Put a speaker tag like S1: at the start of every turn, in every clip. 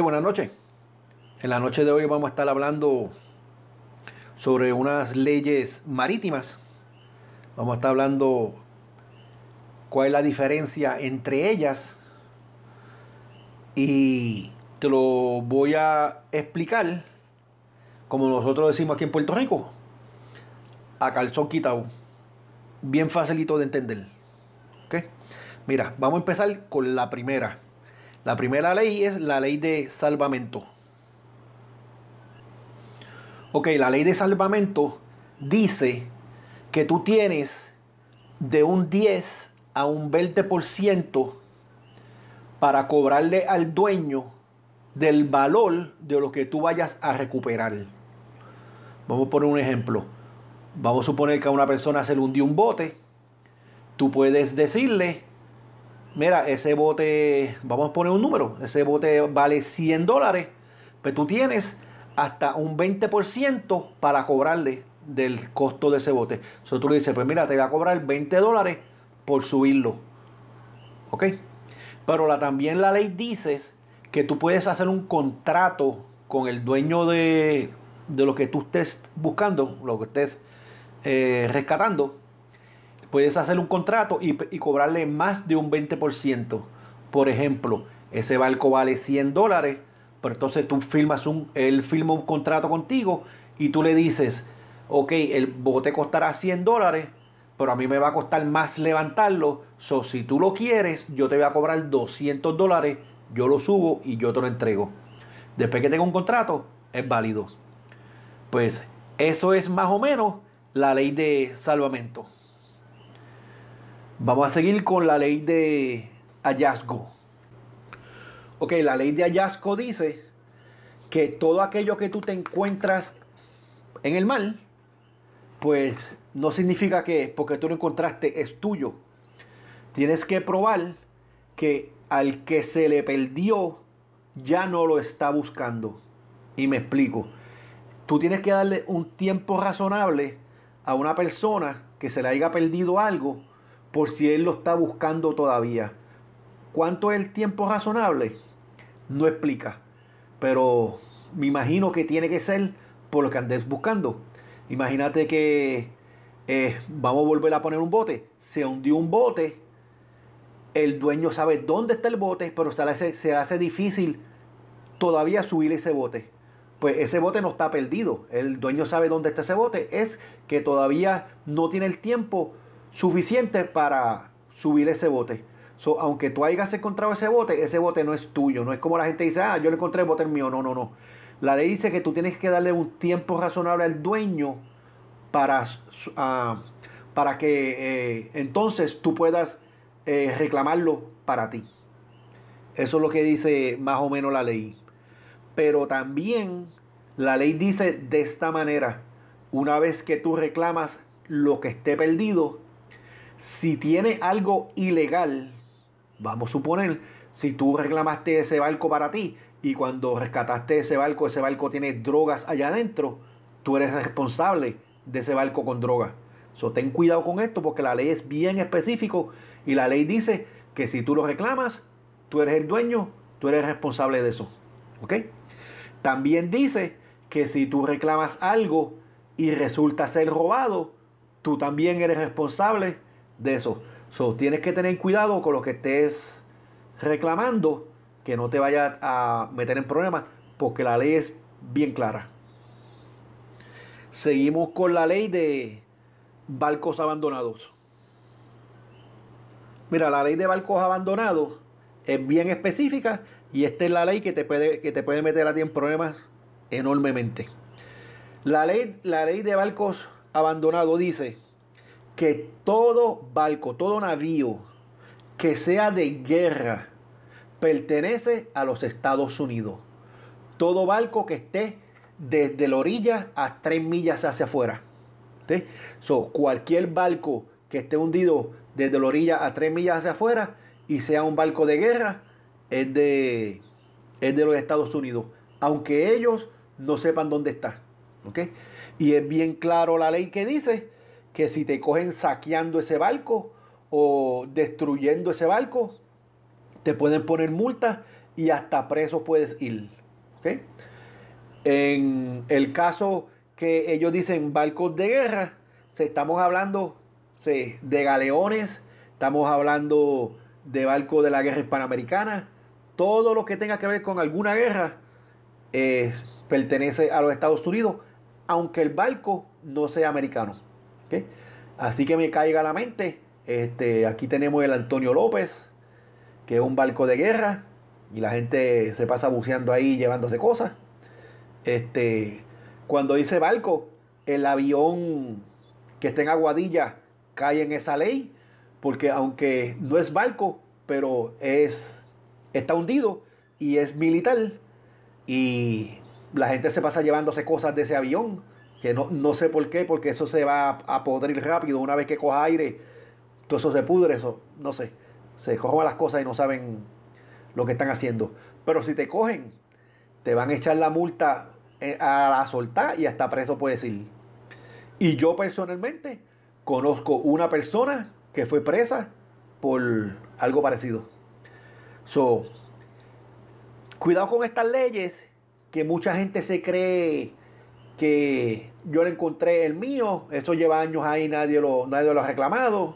S1: Buenas noches. En la noche de hoy vamos a estar hablando sobre unas leyes marítimas. Vamos a estar hablando cuál es la diferencia entre ellas. Y te lo voy a explicar, como nosotros decimos aquí en Puerto Rico, a calzón quitado. Bien facilito de entender. Mira, vamos a empezar con la primera. La primera ley es la ley de salvamento. Ok, la ley de salvamento dice que tú tienes de un 10 a un 20% para cobrarle al dueño del valor de lo que tú vayas a recuperar. Vamos a poner un ejemplo. Vamos a suponer que a una persona se le hundió un bote. Tú puedes decirle mira, ese bote, vamos a poner un número, ese bote vale 100 dólares, pero pues tú tienes hasta un 20% para cobrarle del costo de ese bote. Entonces tú le dices, pues mira, te voy a cobrar 20 dólares por subirlo. ¿Ok? Pero la, también la ley dice que tú puedes hacer un contrato con el dueño de, lo que tú estés buscando, lo que estés eh, rescatando, puedes hacer un contrato y, cobrarle más de un 20%. Por ejemplo, ese barco vale 100 dólares, pero entonces tú firmas un, él firma un contrato contigo y tú le dices, ok, el bote costará 100 dólares, pero a mí me va a costar más levantarlo. So, si tú lo quieres, yo te voy a cobrar 200 dólares, yo lo subo y yo te lo entrego. Después que tenga un contrato, es válido. Pues eso es más o menos la ley de salvamento. Vamos a seguir con la ley de hallazgo. Ok, la ley de hallazgo dice que todo aquello que tú te encuentras en el mal, pues no significa que porque tú lo encontraste es tuyo. Tienes que probar que al que se le perdió ya no lo está buscando. Y me explico. Tú tienes que darle un tiempo razonable a una persona que se le haya perdido algo por si él lo está buscando todavía. ¿Cuánto es el tiempo razonable? No explica, pero me imagino que tiene que ser por lo que andes buscando. Imagínate que eh, vamos a volver a poner un bote. Se hundió un bote. El dueño sabe dónde está el bote, pero se hace difícil todavía subir ese bote. Pues ese bote no está perdido. El dueño sabe dónde está ese bote. Es que todavía no tiene el tiempo suficiente para subir ese bote. aunque tú hayas encontrado ese bote, ese bote no es tuyo. No es como la gente dice, ah, yo le encontré el bote mío. No, no, no. La ley dice que tú tienes que darle un tiempo razonable al dueño para, ah, para que eh, entonces tú puedas eh, reclamarlo para ti. Eso es lo que dice más o menos la ley. Pero también la ley dice de esta manera, una vez que tú reclamas lo que esté perdido, si tiene algo ilegal, vamos a suponer, si tú reclamaste ese barco para ti y cuando rescataste ese barco, ese barco tiene drogas allá adentro, tú eres responsable de ese barco con drogas. So, ten cuidado con esto porque la ley es bien específico y la ley dice que si tú lo reclamas, tú eres el dueño, tú eres responsable de eso. ¿Ok? También dice que si tú reclamas algo y resulta ser robado, tú también eres responsable de eso. So, tienes que tener cuidado con lo que estés reclamando, que no te vaya a meter en problemas, porque la ley es bien clara. Seguimos con la ley de barcos abandonados. Mira, la ley de barcos abandonados es bien específica y esta es la ley que te puede, que te puede meter a ti en problemas enormemente. La ley, la ley de barcos abandonados dice, que todo barco, todo navío que sea de guerra pertenece a los Estados Unidos. Todo barco que esté desde la orilla a tres millas hacia afuera. cualquier barco que esté hundido desde la orilla a tres millas hacia afuera y sea un barco de guerra es de, de los Estados Unidos, aunque ellos no sepan dónde está. Y es bien claro la ley que dice que si te cogen saqueando ese barco o destruyendo ese barco, te pueden poner multa y hasta preso puedes ir. En el caso que ellos dicen barcos de guerra, estamos hablando de galeones, estamos hablando de barcos de la guerra hispanoamericana, todo lo que tenga que ver con alguna guerra eh, pertenece a los Estados Unidos, aunque el barco no sea americano. Así que me caiga la mente. Este, aquí tenemos el Antonio López, que es un barco de guerra. Y la gente se pasa buceando ahí llevándose cosas. Este, cuando dice barco, el avión que está en Aguadilla cae en esa ley. Porque aunque no es barco, pero es está hundido y es militar. Y la gente se pasa llevándose cosas de ese avión que no, sé por qué, porque eso se va a podrir rápido una vez que coja aire, todo eso se pudre, eso, no sé, se cojan las cosas y no saben lo que están haciendo. Pero si te cogen, te van a echar la multa eh, a soltar y hasta preso puedes ir. Y yo personalmente conozco una persona que fue presa por algo parecido. So, cuidado con estas leyes que mucha gente se cree que yo le encontré el mío, eso lleva años ahí, nadie lo, nadie lo ha reclamado.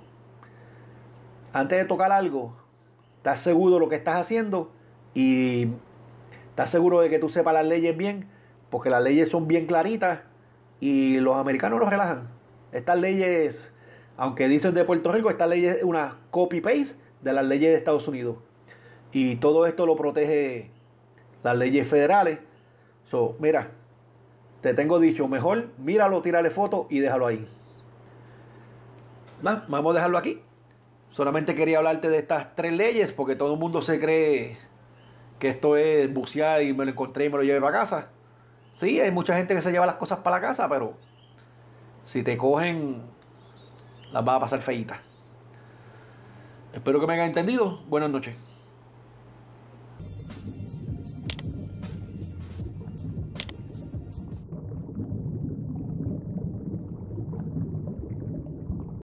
S1: Antes de tocar algo, ¿estás seguro de lo que estás haciendo? Y ¿estás seguro de que tú sepas las leyes bien? Porque las leyes son bien claritas y los americanos lo relajan. Estas leyes, aunque dicen de Puerto Rico, estas leyes es una copy-paste de las leyes de Estados Unidos. Y todo esto lo protege las leyes federales. mira, te tengo dicho, mejor míralo, tírale foto y déjalo ahí. vamos a dejarlo aquí. Solamente quería hablarte de estas tres leyes porque todo el mundo se cree que esto es bucear y me lo encontré y me lo lleve para casa. Sí, hay mucha gente que se lleva las cosas para la casa, pero si te cogen, las vas a pasar feitas. Espero que me hayan entendido. Buenas noches.